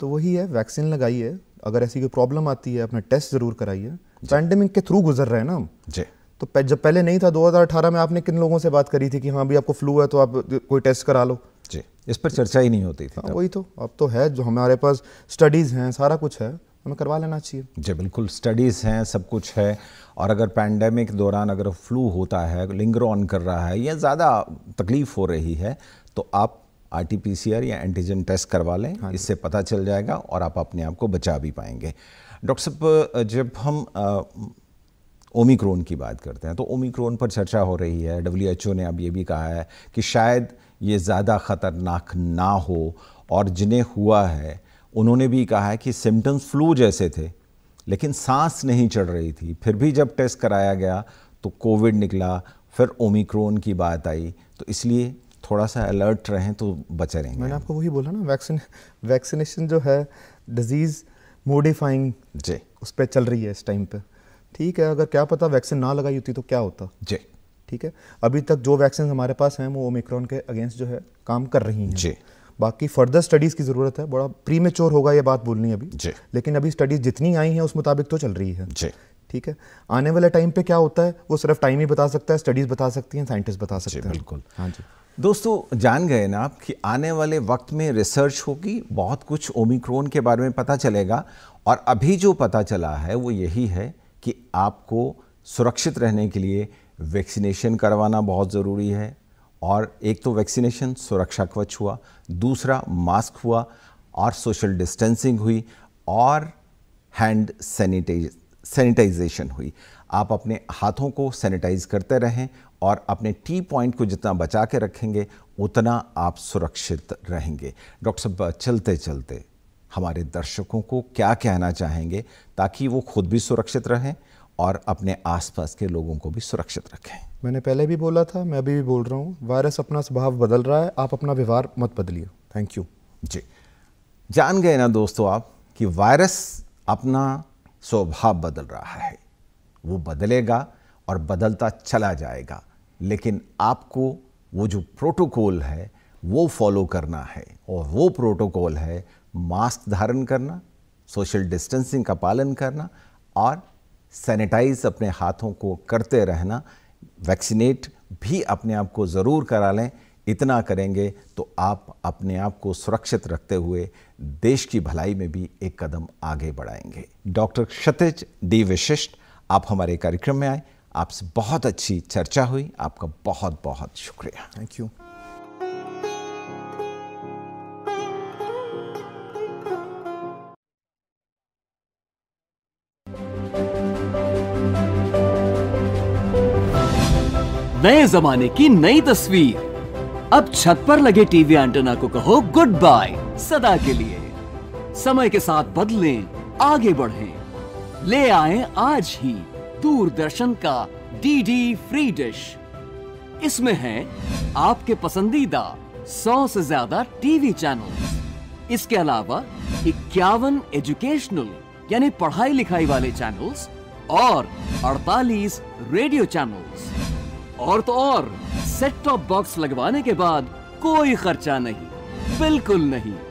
तो वही है वैक्सीन लगाइए अगर ऐसी कोई प्रॉब्लम आती है अपना टेस्ट ज़रूर कराइए पैंडेमिक के थ्रू गुजर रहे हैं ना हम जी तो जब पहले नहीं था 2018 में आपने किन लोगों से बात करी थी कि हाँ भाई आपको फ्लू है तो आप कोई टेस्ट करा लो इस पर चर्चा ही नहीं होती थी हाँ, वही तो अब तो है जो हमारे पास स्टडीज़ हैं सारा कुछ है हमें करवा लेना चाहिए जी बिल्कुल स्टडीज़ हैं सब कुछ है और अगर पैंडमिक दौरान अगर फ्लू होता है लिंगर ऑन कर रहा है या ज़्यादा तकलीफ़ हो रही है तो आप आर या एंटीजन टेस्ट करवा लें हाँ इससे पता चल जाएगा और आप अपने आप को बचा भी पाएंगे डॉक्टर साहब जब हम ओमिक्रोन की बात करते हैं तो ओमिक्रोन पर चर्चा हो रही है डब्ल्यू ने अब ये भी कहा है कि शायद ये ज़्यादा ख़तरनाक ना हो और जिन्हें हुआ है उन्होंने भी कहा है कि सिम्टम्स फ्लू जैसे थे लेकिन सांस नहीं चढ़ रही थी फिर भी जब टेस्ट कराया गया तो कोविड निकला फिर ओमिक्रोन की बात आई तो इसलिए थोड़ा सा अलर्ट रहें तो बचे रहेंगे मैंने आपको वही बोला ना वैक्सीन वैक्सीनेशन जो है डिजीज़ मोडिफाइंग जी उस पर चल रही है इस टाइम पर ठीक है अगर क्या पता वैक्सीन ना लगाई होती तो क्या होता जी ठीक है अभी तक जो वैक्सीन हमारे पास हैं वो ओमिक्रॉन के अगेंस्ट जो है काम कर रही हैं जी बाकी फर्दर स्टडीज़ की ज़रूरत है बड़ा प्री मेच्योर होगा ये बात बोलनी अभी जी लेकिन अभी स्टडीज़ जितनी आई हैं उस मुताबिक तो चल रही है जी ठीक है आने वाले टाइम पे क्या होता है वो सिर्फ टाइम ही बता सकता है स्टडीज़ बता सकती हैं साइंटिस्ट बता सकते हैं बिल्कुल हाँ जी दोस्तों जान गए ना आप कि आने वाले वक्त में रिसर्च होगी बहुत कुछ ओमिक्रोन के बारे में पता चलेगा और अभी जो पता चला है वो यही है कि आपको सुरक्षित रहने के लिए वैक्सीनेशन करवाना बहुत ज़रूरी है और एक तो वैक्सीनेशन सुरक्षा कवच हुआ दूसरा मास्क हुआ और सोशल डिस्टेंसिंग हुई और हैंड सैनिटाइज सैनिटाइजेशन हुई आप अपने हाथों को सैनिटाइज करते रहें और अपने टी पॉइंट को जितना बचा के रखेंगे उतना आप सुरक्षित रहेंगे डॉक्टर साहब चलते चलते हमारे दर्शकों को क्या कहना चाहेंगे ताकि वो खुद भी सुरक्षित रहें और अपने आसपास के लोगों को भी सुरक्षित रखें मैंने पहले भी बोला था मैं अभी भी बोल रहा हूँ वायरस अपना स्वभाव बदल रहा है आप अपना व्यवहार मत बदलिए थैंक यू जी जान गए ना दोस्तों आप कि वायरस अपना स्वभाव बदल रहा है वो बदलेगा और बदलता चला जाएगा लेकिन आपको वो जो प्रोटोकॉल है वो फॉलो करना है और वो प्रोटोकॉल है मास्क धारण करना सोशल डिस्टेंसिंग का पालन करना और सैनिटाइज अपने हाथों को करते रहना वैक्सीनेट भी अपने आप को ज़रूर करा लें इतना करेंगे तो आप अपने आप को सुरक्षित रखते हुए देश की भलाई में भी एक कदम आगे बढ़ाएंगे डॉक्टर क्षतिज डी विशिष्ट आप हमारे कार्यक्रम में आए आपसे बहुत अच्छी चर्चा हुई आपका बहुत बहुत शुक्रिया थैंक यू नए जमाने की नई तस्वीर अब छत पर लगे टीवी एंटेना को कहो गुड बाय सदा के लिए समय के साथ बदलें आगे बढ़ें ले आए आज ही दूरदर्शन का डीडी फ्री डिश इसमें है आपके पसंदीदा सौ से ज्यादा टीवी चैनल इसके अलावा इक्यावन एजुकेशनल यानी पढ़ाई लिखाई वाले चैनल्स और 48 रेडियो चैनल्स और तो और सेट टॉप बॉक्स लगवाने के बाद कोई खर्चा नहीं बिल्कुल नहीं